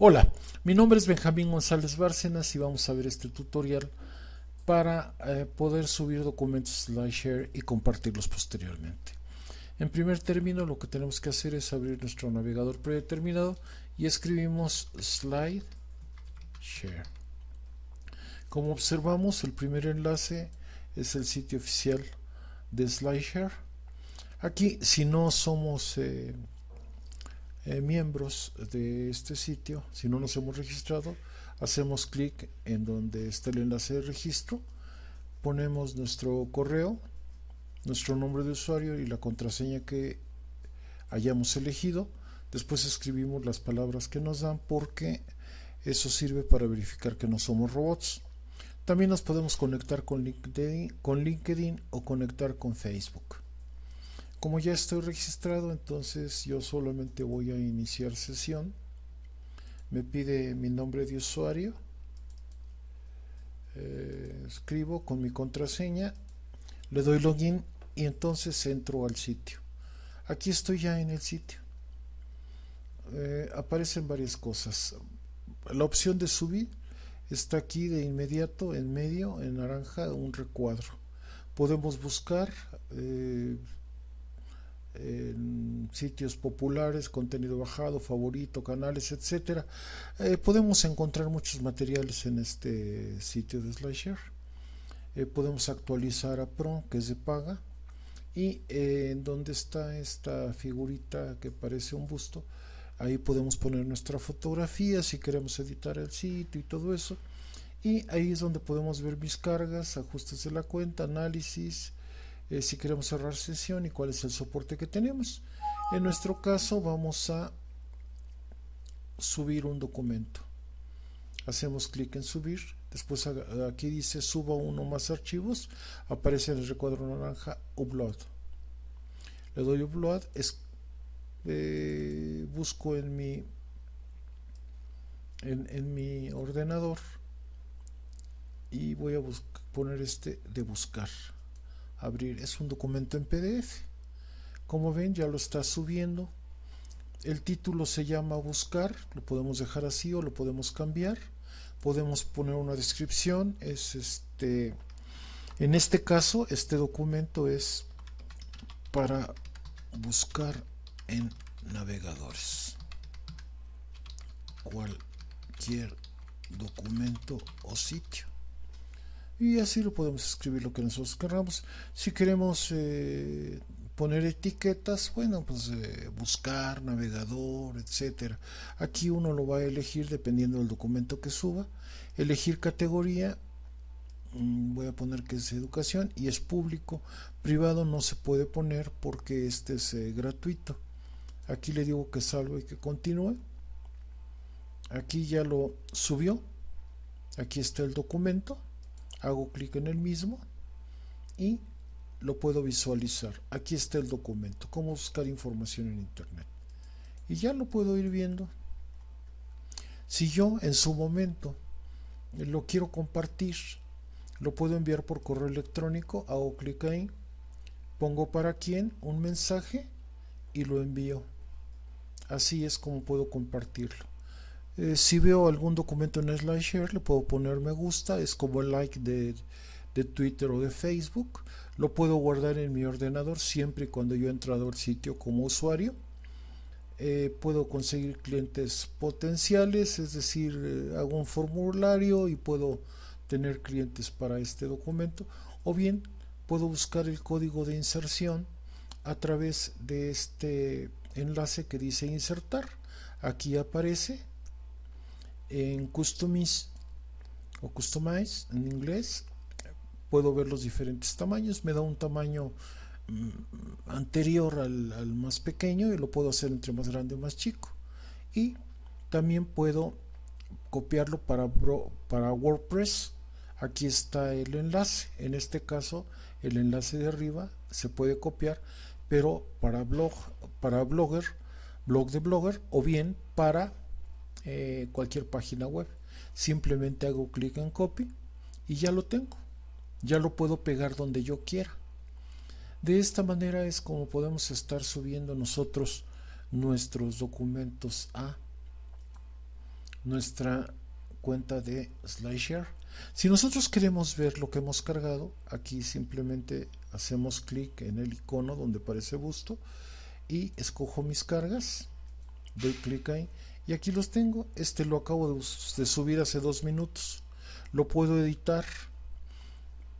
Hola, mi nombre es Benjamín González Bárcenas y vamos a ver este tutorial para eh, poder subir documentos SlideShare y compartirlos posteriormente. En primer término lo que tenemos que hacer es abrir nuestro navegador predeterminado y escribimos SlideShare. Como observamos el primer enlace es el sitio oficial de SlideShare. Aquí si no somos... Eh, eh, miembros de este sitio, si no nos hemos registrado, hacemos clic en donde está el enlace de registro, ponemos nuestro correo, nuestro nombre de usuario y la contraseña que hayamos elegido. Después escribimos las palabras que nos dan porque eso sirve para verificar que no somos robots. También nos podemos conectar con LinkedIn o conectar con Facebook. Como ya estoy registrado, entonces yo solamente voy a iniciar sesión. Me pide mi nombre de usuario. Eh, escribo con mi contraseña. Le doy login y entonces entro al sitio. Aquí estoy ya en el sitio. Eh, aparecen varias cosas. La opción de subir está aquí de inmediato, en medio, en naranja, un recuadro. Podemos buscar. Eh, en sitios populares, contenido bajado, favorito, canales, etcétera. Eh, podemos encontrar muchos materiales en este sitio de Slideshare eh, podemos actualizar a Pro, que es de paga. Y eh, en donde está esta figurita que parece un busto, ahí podemos poner nuestra fotografía si queremos editar el sitio y todo eso. Y ahí es donde podemos ver mis cargas, ajustes de la cuenta, análisis, eh, si queremos cerrar sesión y cuál es el soporte que tenemos. En nuestro caso vamos a subir un documento. Hacemos clic en subir, después aquí dice suba uno más archivos, aparece el recuadro naranja upload. Le doy upload, eh, busco en mi, en mi ordenador y voy a poner este de buscar abrir es un documento en PDF como ven ya lo está subiendo el título se llama buscar lo podemos dejar así o lo podemos cambiar podemos poner una descripción es este en este caso este documento es para buscar en navegadores cualquier documento o sitio y así lo podemos escribir lo que nosotros queramos. Si queremos eh, poner etiquetas, bueno, pues eh, buscar, navegador, etcétera. Aquí uno lo va a elegir dependiendo del documento que suba. Elegir categoría, mm, voy a poner que es educación y es público. Privado no se puede poner porque este es eh, gratuito. Aquí le digo que salvo y que continúe. Aquí ya lo subió. Aquí está el documento hago clic en el mismo y lo puedo visualizar. Aquí está el documento, cómo buscar información en Internet. Y ya lo puedo ir viendo. Si yo en su momento lo quiero compartir, lo puedo enviar por correo electrónico, hago clic ahí, pongo para quién un mensaje y lo envío. Así es como puedo compartirlo. Eh, si veo algún documento en SlideShare, le puedo poner me gusta, es como el like de, Twitter o de Facebook. Lo puedo guardar en mi ordenador siempre y cuando yo he entrado al sitio como usuario. Eh, puedo conseguir clientes potenciales, es decir, eh, hago un formulario y puedo tener clientes para este documento. O bien puedo buscar el código de inserción a través de este enlace que dice insertar. Aquí aparece en customize o customize en inglés puedo ver los diferentes tamaños me da un tamaño mm, anterior al, más pequeño y lo puedo hacer entre más grande o más chico y también puedo copiarlo para, para WordPress aquí está el enlace en este caso el enlace de arriba se puede copiar pero para blog para blogger blog de blogger o bien para eh, cualquier página web. Simplemente hago clic en copy y ya lo tengo. Ya lo puedo pegar donde yo quiera. De esta manera es como podemos estar subiendo nosotros nuestros documentos a nuestra cuenta de Slideshare Si nosotros queremos ver lo que hemos cargado, aquí simplemente hacemos clic en el icono donde parece busto y escojo mis cargas, doy clic ahí y aquí los tengo. Este lo acabo de subir hace dos minutos. Lo puedo editar.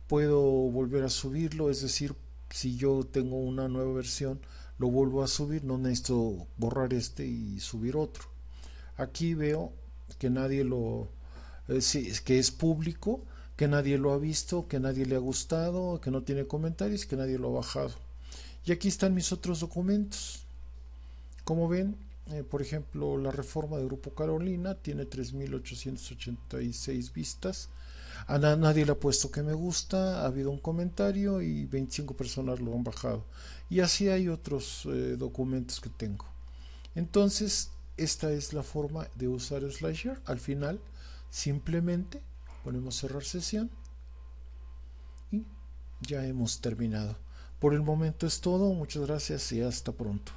Puedo volver a subirlo. Es decir, si yo tengo una nueva versión, lo vuelvo a subir. No necesito borrar este y subir otro. Aquí veo que nadie lo... Eh, sí, que es público, que nadie lo ha visto, que nadie le ha gustado, que no tiene comentarios, que nadie lo ha bajado. Y aquí están mis otros documentos. Como ven, eh, por ejemplo, la reforma de Grupo Carolina tiene 3.886 vistas. A nadie le ha puesto que me gusta, ha habido un comentario y 25 personas lo han bajado. Y así hay otros eh, documentos que tengo. Entonces, esta es la forma de usar el Slasher. Al final, simplemente ponemos cerrar sesión y ya hemos terminado. Por el momento es todo. Muchas gracias y hasta pronto.